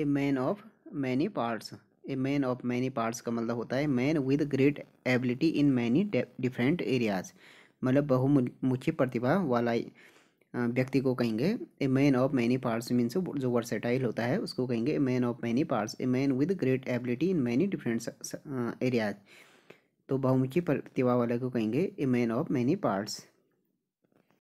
A man of many parts a man of many parts का मतलब होता है man with great ability in many different areas मतलब बहुमुखी प्रतिभा वाला व्यक्ति को कहेंगे a man of many parts means जो वर्सेटाइल होता है उसको कहेंगे a man of many parts a man with great ability in many different areas तो बहुमुखी प्रतिभा वाले को कहेंगे a man of many parts